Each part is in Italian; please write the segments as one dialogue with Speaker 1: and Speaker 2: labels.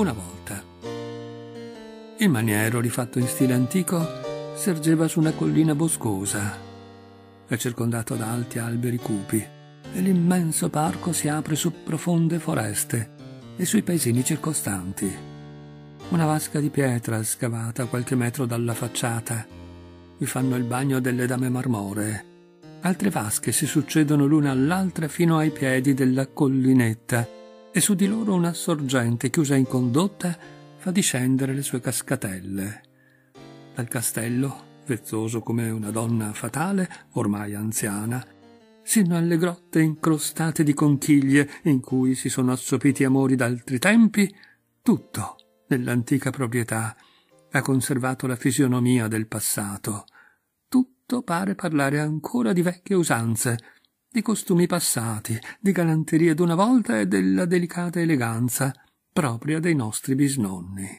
Speaker 1: una volta. Il maniero, rifatto in stile antico, sergeva su una collina boscosa. È circondato da alti alberi cupi e l'immenso parco si apre su profonde foreste e sui paesini circostanti. Una vasca di pietra scavata qualche metro dalla facciata vi fanno il bagno delle dame marmoree. Altre vasche si succedono l'una all'altra fino ai piedi della collinetta e su di loro una sorgente chiusa in condotta fa discendere le sue cascatelle. Dal castello, vezzoso come una donna fatale, ormai anziana, sino alle grotte incrostate di conchiglie in cui si sono assopiti amori d'altri tempi, tutto nell'antica proprietà ha conservato la fisionomia del passato. Tutto pare parlare ancora di vecchie usanze, di costumi passati, di galanterie d'una volta e della delicata eleganza propria dei nostri bisnonni.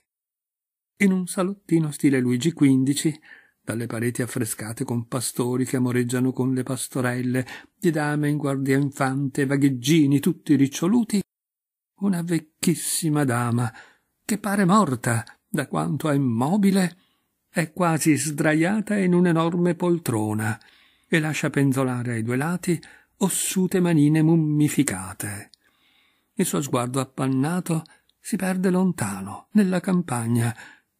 Speaker 1: In un salottino stile Luigi XV, dalle pareti affrescate con pastori che amoreggiano con le pastorelle, di dame in guardia infante, vagheggini tutti riccioluti, una vecchissima dama che pare morta da quanto è immobile, è quasi sdraiata in un'enorme poltrona e lascia penzolare ai due lati ossute manine mummificate. Il suo sguardo appannato si perde lontano, nella campagna,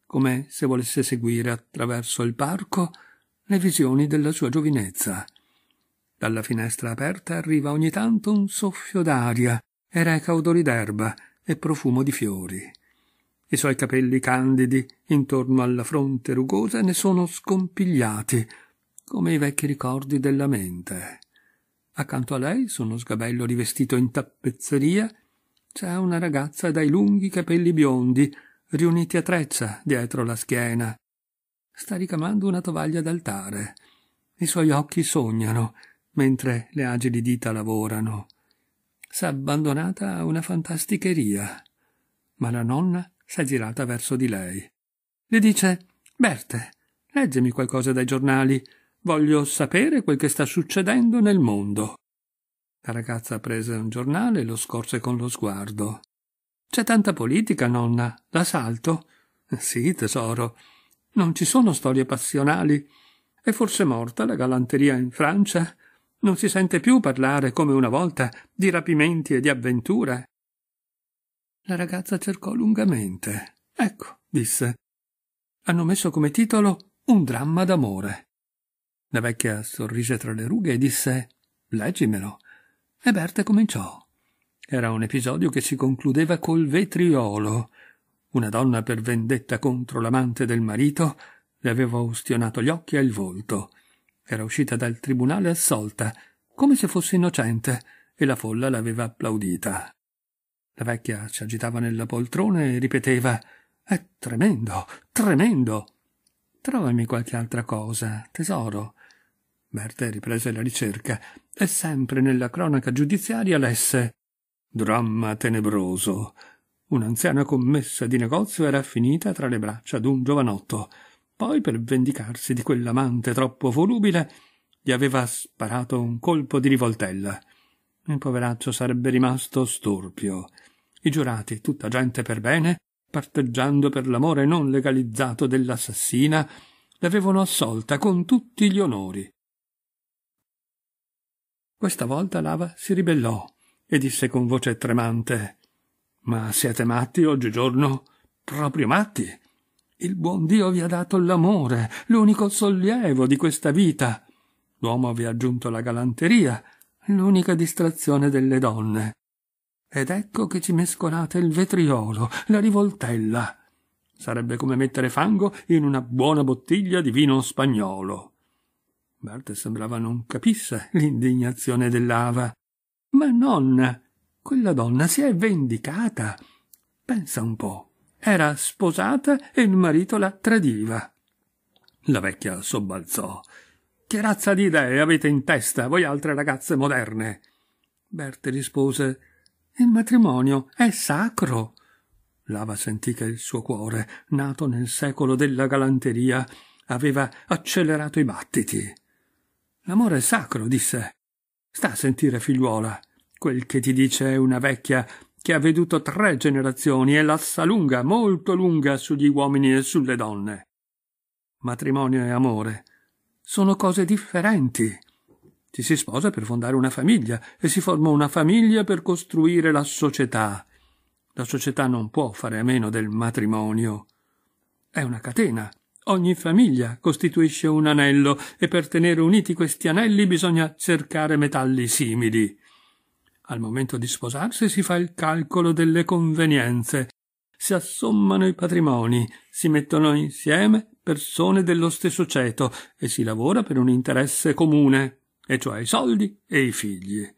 Speaker 1: come se volesse seguire attraverso il parco le visioni della sua giovinezza. Dalla finestra aperta arriva ogni tanto un soffio d'aria e reca odori d'erba e profumo di fiori. I suoi capelli candidi intorno alla fronte rugosa ne sono scompigliati, come i vecchi ricordi della mente. Accanto a lei, su uno sgabello rivestito in tappezzeria, c'è una ragazza dai lunghi capelli biondi, riuniti a treccia dietro la schiena. Sta ricamando una tovaglia d'altare. I suoi occhi sognano, mentre le agili dita lavorano. S'è abbandonata a una fantasticheria. Ma la nonna s'è girata verso di lei. Le dice Berte, leggimi qualcosa dai giornali. Voglio sapere quel che sta succedendo nel mondo. La ragazza prese un giornale e lo scorse con lo sguardo. C'è tanta politica, nonna. La salto? Sì, tesoro. Non ci sono storie passionali. È forse morta la galanteria in Francia? Non si sente più parlare, come una volta, di rapimenti e di avventure. La ragazza cercò lungamente. Ecco, disse. Hanno messo come titolo un dramma d'amore. La vecchia sorrise tra le rughe e disse Leggimelo. E Berta cominciò. Era un episodio che si concludeva col vetriolo. Una donna per vendetta contro l'amante del marito le aveva ustionato gli occhi e il volto. Era uscita dal tribunale assolta, come se fosse innocente, e la folla l'aveva applaudita. La vecchia si agitava nella poltrona e ripeteva È tremendo, tremendo. Trovami qualche altra cosa, tesoro. Merte riprese la ricerca e sempre nella cronaca giudiziaria lesse Dramma tenebroso. Un'anziana commessa di negozio era finita tra le braccia d'un giovanotto. Poi, per vendicarsi di quell'amante troppo volubile, gli aveva sparato un colpo di rivoltella. Il poveraccio sarebbe rimasto storpio. I giurati, tutta gente per bene, parteggiando per l'amore non legalizzato dell'assassina, l'avevano assolta con tutti gli onori. Questa volta Lava si ribellò e disse con voce tremante Ma siete matti oggigiorno? Proprio matti? Il buon Dio vi ha dato l'amore, l'unico sollievo di questa vita. L'uomo vi ha aggiunto la galanteria, l'unica distrazione delle donne. Ed ecco che ci mescolate il vetriolo, la rivoltella. Sarebbe come mettere fango in una buona bottiglia di vino spagnolo. Bart sembrava non capisse l'indignazione dell'ava. Ma nonna, quella donna si è vendicata. Pensa un po'. Era sposata e il marito la tradiva. La vecchia sobbalzò. Che razza di idee avete in testa, voi altre ragazze moderne? Bert rispose Il matrimonio è sacro. Lava sentì che il suo cuore, nato nel secolo della galanteria, aveva accelerato i battiti. L'amore è sacro, disse. Sta a sentire, figliuola, quel che ti dice una vecchia che ha veduto tre generazioni e la sa lunga, molto lunga, sugli uomini e sulle donne. Matrimonio e amore sono cose differenti. Ci si sposa per fondare una famiglia e si forma una famiglia per costruire la società. La società non può fare a meno del matrimonio. È una catena Ogni famiglia costituisce un anello e per tenere uniti questi anelli bisogna cercare metalli simili. Al momento di sposarsi si fa il calcolo delle convenienze, si assommano i patrimoni, si mettono insieme persone dello stesso ceto e si lavora per un interesse comune, e cioè i soldi e i figli.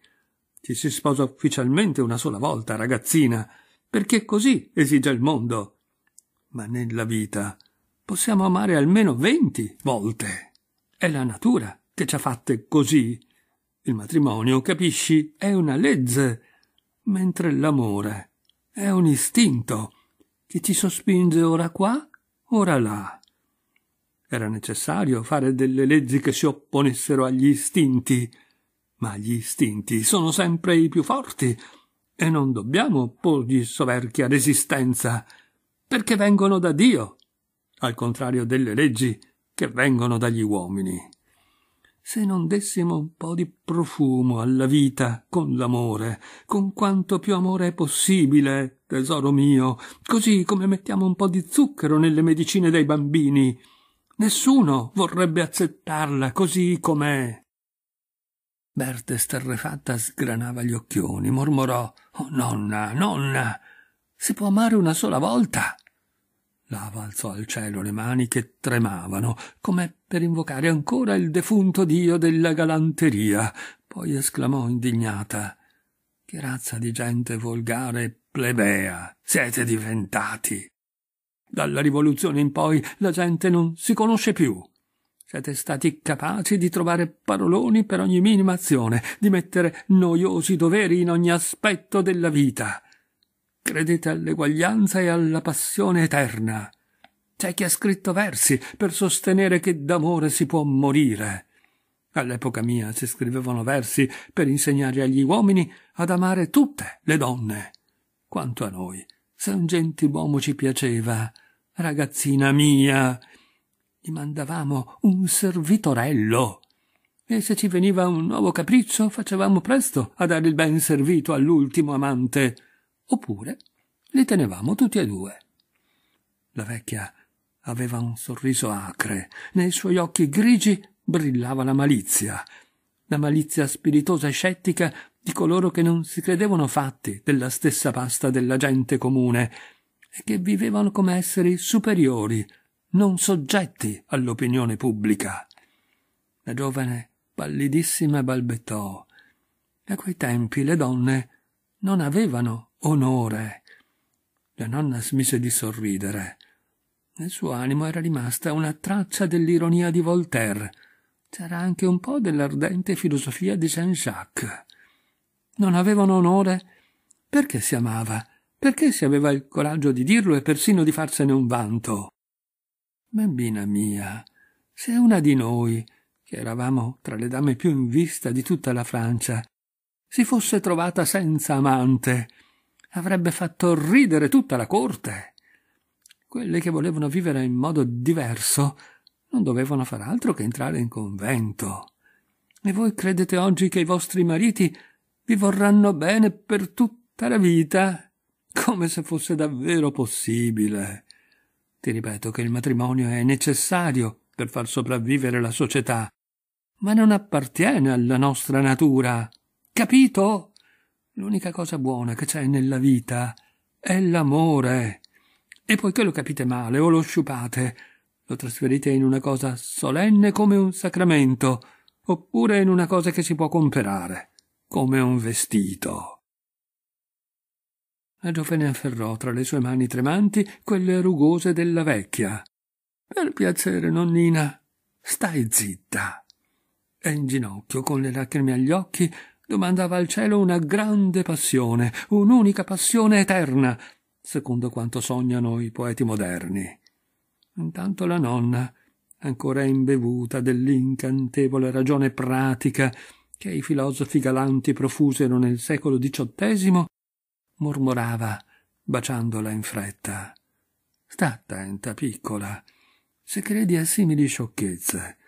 Speaker 1: Ci si sposa ufficialmente una sola volta, ragazzina, perché così esige il mondo. Ma nella vita possiamo amare almeno venti volte. È la natura che ci ha fatte così. Il matrimonio, capisci, è una legge, mentre l'amore è un istinto che ci sospinge ora qua, ora là. Era necessario fare delle leggi che si opponessero agli istinti, ma gli istinti sono sempre i più forti e non dobbiamo opporgli soverchia resistenza, perché vengono da Dio al contrario delle leggi che vengono dagli uomini. Se non dessimo un po' di profumo alla vita con l'amore, con quanto più amore è possibile, tesoro mio, così come mettiamo un po' di zucchero nelle medicine dei bambini, nessuno vorrebbe accettarla così com'è. Berta, sterrefatta, sgranava gli occhioni, mormorò Oh nonna, nonna, si può amare una sola volta. Lava alzò al cielo le mani che tremavano, come per invocare ancora il defunto dio della galanteria, poi esclamò indignata Che razza di gente volgare e plebea siete diventati! Dalla rivoluzione in poi la gente non si conosce più. Siete stati capaci di trovare paroloni per ogni minima azione, di mettere noiosi doveri in ogni aspetto della vita. Credete all'eguaglianza e alla passione eterna. C'è chi ha scritto versi per sostenere che d'amore si può morire. All'epoca mia si scrivevano versi per insegnare agli uomini ad amare tutte le donne. Quanto a noi, se un gentiluomo ci piaceva, ragazzina mia, gli mandavamo un servitorello. E se ci veniva un nuovo capriccio, facevamo presto a dare il ben servito all'ultimo amante oppure li tenevamo tutti e due. La vecchia aveva un sorriso acre, nei suoi occhi grigi brillava la malizia, la malizia spiritosa e scettica di coloro che non si credevano fatti della stessa pasta della gente comune e che vivevano come esseri superiori, non soggetti all'opinione pubblica. La giovane pallidissima balbettò. A quei tempi le donne non avevano onore. La nonna smise di sorridere. Nel suo animo era rimasta una traccia dell'ironia di Voltaire. C'era anche un po' dell'ardente filosofia di Saint-Jacques. Non avevano onore? Perché si amava? Perché si aveva il coraggio di dirlo e persino di farsene un vanto? Bambina mia, se una di noi, che eravamo tra le dame più in vista di tutta la Francia, si fosse trovata senza amante. Avrebbe fatto ridere tutta la corte. Quelle che volevano vivere in modo diverso non dovevano far altro che entrare in convento. E voi credete oggi che i vostri mariti vi vorranno bene per tutta la vita? Come se fosse davvero possibile. Ti ripeto che il matrimonio è necessario per far sopravvivere la società, ma non appartiene alla nostra natura. Capito? L'unica cosa buona che c'è nella vita è l'amore. E poiché lo capite male o lo sciupate, lo trasferite in una cosa solenne come un sacramento, oppure in una cosa che si può comprare, come un vestito. La giovane afferrò tra le sue mani tremanti quelle rugose della vecchia. Per piacere, nonnina, stai zitta. E in ginocchio, con le lacrime agli occhi, domandava al cielo una grande passione, un'unica passione eterna, secondo quanto sognano i poeti moderni. Intanto la nonna, ancora imbevuta dell'incantevole ragione pratica che i filosofi galanti profusero nel secolo XVIII, mormorava, baciandola in fretta. Sta attenta, piccola. Se credi a simili sciocchezze,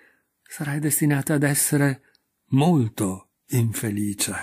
Speaker 1: sarai destinata ad essere molto infelice